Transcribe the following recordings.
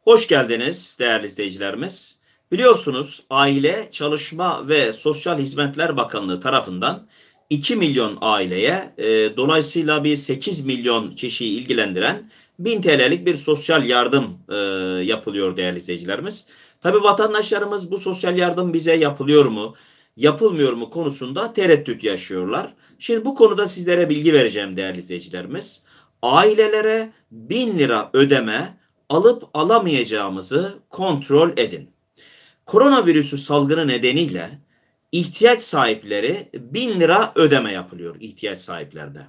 Hoş geldiniz değerli izleyicilerimiz. Biliyorsunuz Aile, Çalışma ve Sosyal Hizmetler Bakanlığı tarafından 2 milyon aileye e, dolayısıyla bir 8 milyon kişiyi ilgilendiren 1000 TL'lik bir sosyal yardım e, yapılıyor değerli izleyicilerimiz. Tabi vatandaşlarımız bu sosyal yardım bize yapılıyor mu, yapılmıyor mu konusunda tereddüt yaşıyorlar. Şimdi bu konuda sizlere bilgi vereceğim değerli izleyicilerimiz. Ailelere 1000 lira ödeme alıp alamayacağımızı kontrol edin. Koronavirüsü salgını nedeniyle ihtiyaç sahipleri 1000 lira ödeme yapılıyor ihtiyaç sahiplerde.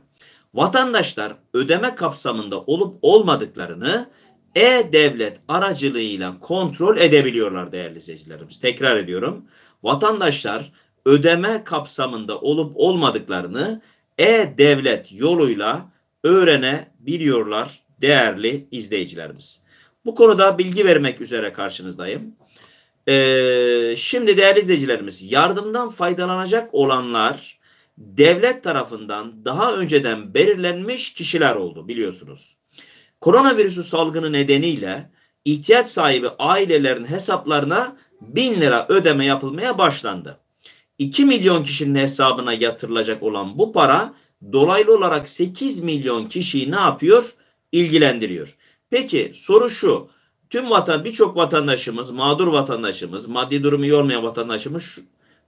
Vatandaşlar ödeme kapsamında olup olmadıklarını e-devlet aracılığıyla kontrol edebiliyorlar değerli izleyicilerimiz. Tekrar ediyorum. Vatandaşlar ödeme kapsamında olup olmadıklarını e-devlet yoluyla öğrenebiliyorlar değerli izleyicilerimiz. Bu konuda bilgi vermek üzere karşınızdayım. Ee, şimdi değerli izleyicilerimiz yardımdan faydalanacak olanlar devlet tarafından daha önceden belirlenmiş kişiler oldu biliyorsunuz. Koronavirüsü salgını nedeniyle ihtiyaç sahibi ailelerin hesaplarına bin lira ödeme yapılmaya başlandı. 2 milyon kişinin hesabına yatırılacak olan bu para dolaylı olarak 8 milyon kişiyi ne yapıyor? İlgilendiriyor. Peki soru şu. Tüm vatan birçok vatandaşımız, mağdur vatandaşımız, maddi durumu yormayan olmayan vatandaşımız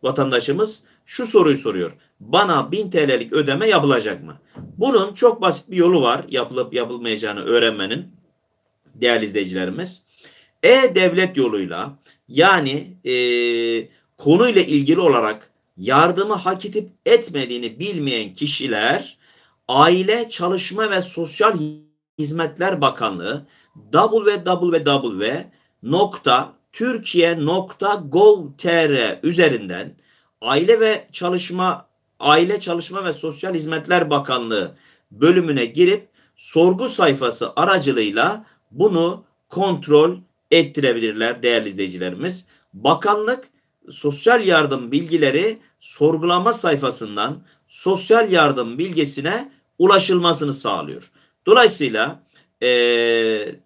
vatandaşımız şu soruyu soruyor. Bana 1000 TL'lik ödeme yapılacak mı? Bunun çok basit bir yolu var yapılıp yapılmayacağını öğrenmenin değerli izleyicilerimiz. E-Devlet yoluyla yani e, konuyla ilgili olarak yardımı hak edip etmediğini bilmeyen kişiler Aile Çalışma ve Sosyal Hizmetler Bakanlığı www.türkiye.gov.tr üzerinden Aile ve Çalışma Aile Çalışma ve Sosyal Hizmetler Bakanlığı bölümüne girip sorgu sayfası aracılığıyla bunu kontrol ettirebilirler değerli izleyicilerimiz. Bakanlık sosyal yardım bilgileri sorgulama sayfasından sosyal yardım bilgisine ulaşılmasını sağlıyor. Dolayısıyla e,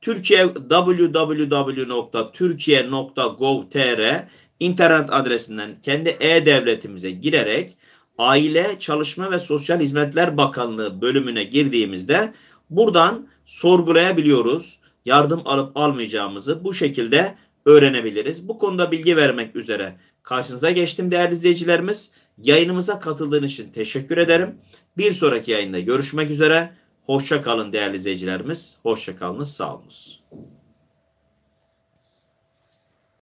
Türkiye www.turkiye.gov.tr internet adresinden kendi e-devletimize girerek Aile, Çalışma ve Sosyal Hizmetler Bakanlığı bölümüne girdiğimizde buradan sorgulayabiliyoruz. Yardım alıp almayacağımızı bu şekilde öğrenebiliriz. Bu konuda bilgi vermek üzere karşınıza geçtim değerli izleyicilerimiz. Yayınımıza katıldığınız için teşekkür ederim. Bir sonraki yayında görüşmek üzere. Hoşça kalın değerli izleyicilerimiz. Hoşça kalınız, sağ olunuz.